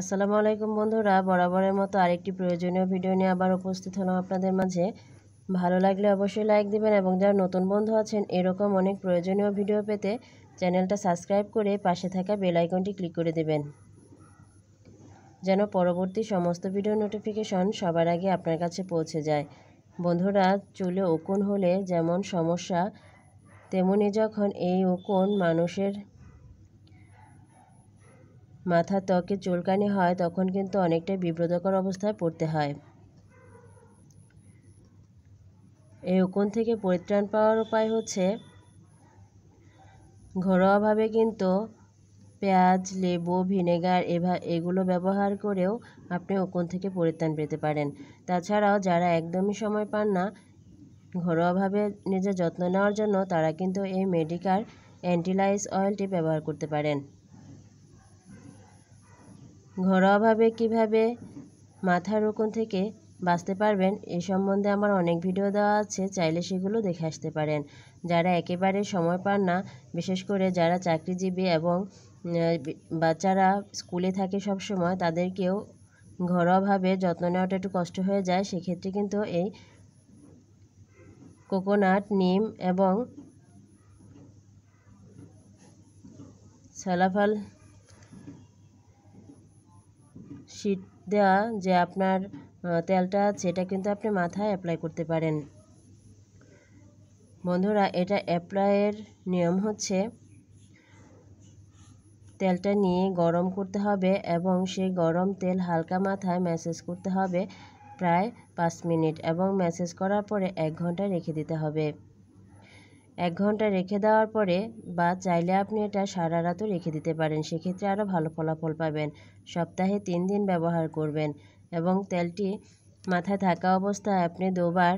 আসসালামু আলাইকুম বন্ধুরা বরাবরের মতো আরেকটি প্রয়োজনীয় ভিডিও নিয়ে আবার উপস্থিত হলাম আপনাদের মাঝে ভালো লাগলে অবশ্যই লাইক দিবেন এবং যারা নতুন বন্ধু আছেন এরকম অনেক প্রয়োজনীয় ভিডিও পেতে চ্যানেলটা সাবস্ক্রাইব করে পাশে থাকা বেল আইকনটি ক্লিক করে দেবেন যেন পরবর্তী সমস্ত ভিডিও নোটিফিকেশন সবার আগে আপনার কাছে পৌঁছে যায় বন্ধুরা চুলে ওকুন হলে যেমন সমস্যা তেমনি যখন এই ওকুন মানুষের মাথার ত্বকে চুলকানি হয় তখন কিন্তু অনেকটা বিব্রতকর অবস্থায় পড়তে হয় এই উকুন থেকে পরিত্রাণ পাওয়ার উপায় হচ্ছে ঘরোয়াভাবে কিন্তু পেঁয়াজ লেবু ভিনেগার এভা এগুলো ব্যবহার করেও আপনি উকুন থেকে পরিত্রাণ পেতে পারেন তাছাড়াও যারা একদমই সময় পান না ঘরোয়াভাবে নিজের যত্ন নেওয়ার জন্য তারা কিন্তু এই মেডিকার অ্যান্টিলাইস অয়েলটি ব্যবহার করতে পারেন ঘরোয়াভাবে কিভাবে মাথা রোগন থেকে বাঁচতে পারবেন এ সম্বন্ধে আমার অনেক ভিডিও দেওয়া আছে চাইলে সেগুলো দেখে আসতে পারেন যারা একেবারে সময় পান না বিশেষ করে যারা চাকরিজীবী এবং বাচ্চারা স্কুলে থাকে সব সময় তাদেরকেও ঘরোয়াভাবে যত্ন নেওয়াটা একটু কষ্ট হয়ে যায় সেক্ষেত্রে কিন্তু এই কোকোনাট নিম এবং সালাফাল শিট দেওয়া যে আপনার তেলটা আছে এটা কিন্তু আপনি মাথায় অ্যাপ্লাই করতে পারেন বন্ধুরা এটা অ্যাপ্লাইয়ের নিয়ম হচ্ছে তেলটা নিয়ে গরম করতে হবে এবং সেই গরম তেল হালকা মাথায় ম্যাসেজ করতে হবে প্রায় পাঁচ মিনিট এবং ম্যাসেজ করার পরে এক ঘন্টা রেখে দিতে হবে এক ঘন্টা রেখে দেওয়ার পরে বা চাইলে আপনি এটা সারা রাতও রেখে দিতে পারেন সেক্ষেত্রে আরও ভালো ফলাফল পাবেন সপ্তাহে তিন দিন ব্যবহার করবেন এবং তেলটি মাথায় থাকা অবস্থায় আপনি দুবার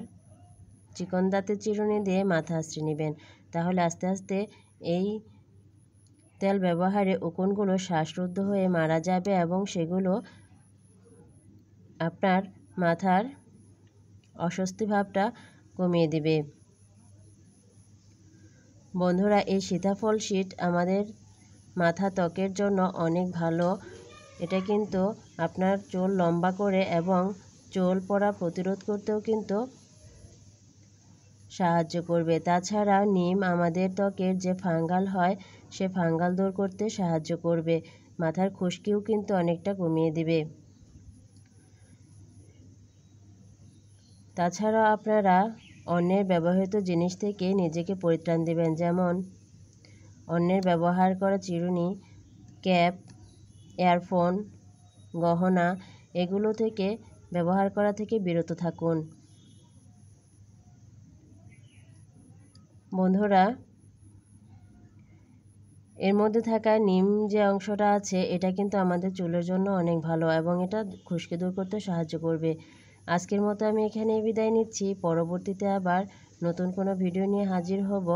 চিকন দাঁতের চিরুনি দিয়ে মাথা আশ্রে নেবেন তাহলে আস্তে আস্তে এই তেল ব্যবহারে উকুনগুলো শ্বাসরুদ্ধ হয়ে মারা যাবে এবং সেগুলো আপনার মাথার অস্বস্তি ভাবটা কমিয়ে দেবে বন্ধুরা এই সীতাফল শীত আমাদের মাথা ত্বকের জন্য অনেক ভালো এটা কিন্তু আপনার চুল লম্বা করে এবং চুল পড়া প্রতিরোধ করতেও কিন্তু সাহায্য করবে তাছাড়া নিম আমাদের ত্বকের যে ফাঙ্গাল হয় সে ফাঙ্গাল দূর করতে সাহায্য করবে মাথার খুশকিও কিন্তু অনেকটা কমিয়ে দিবে তাছাড়া আপনারা অন্যের ব্যবহৃত জিনিস থেকে নিজেকে পরিত্রাণ দেবেন যেমন অন্যের ব্যবহার করা চিরুনি ক্যাপ ইয়ারফোন গহনা এগুলো থেকে ব্যবহার করা থেকে বিরত থাকুন বন্ধুরা এর মধ্যে থাকা নিম যে অংশটা আছে এটা কিন্তু আমাদের চুলের জন্য অনেক ভালো এবং এটা খুশকি দূর করতে সাহায্য করবে আজকের মতো আমি এখানে বিদায় নিচ্ছি পরবর্তীতে আবার নতুন কোনো ভিডিও নিয়ে হাজির হব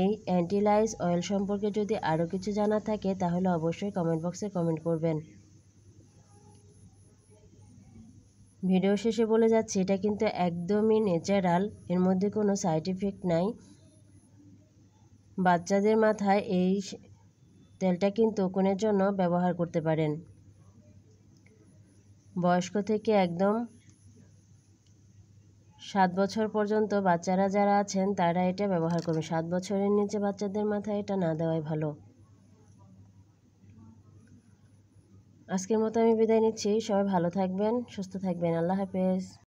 এই অ্যান্টিলাইজ অয়েল সম্পর্কে যদি আরও কিছু জানা থাকে তাহলে অবশ্যই কমেন্ট বক্সে কমেন্ট করবেন ভিডিও শেষে বলে যাচ্ছি এটা কিন্তু একদমই ন্যাচারাল এর মধ্যে কোনো সাইড ইফেক্ট নাই বাচ্চাদের মাথায় এই তেলটা কিন্তু কোনের জন্য ব্যবহার করতে পারেন বয়স্ক থেকে একদম সাত বছর পর্যন্ত বাচ্চারা যারা আছেন তারা এটা ব্যবহার করবে সাত বছরের নিচে বাচ্চাদের মাথায় এটা না দেওয়াই ভালো আজকের মতো আমি বিদায় নিচ্ছি সবাই ভালো থাকবেন সুস্থ থাকবেন আল্লাহ হাফেজ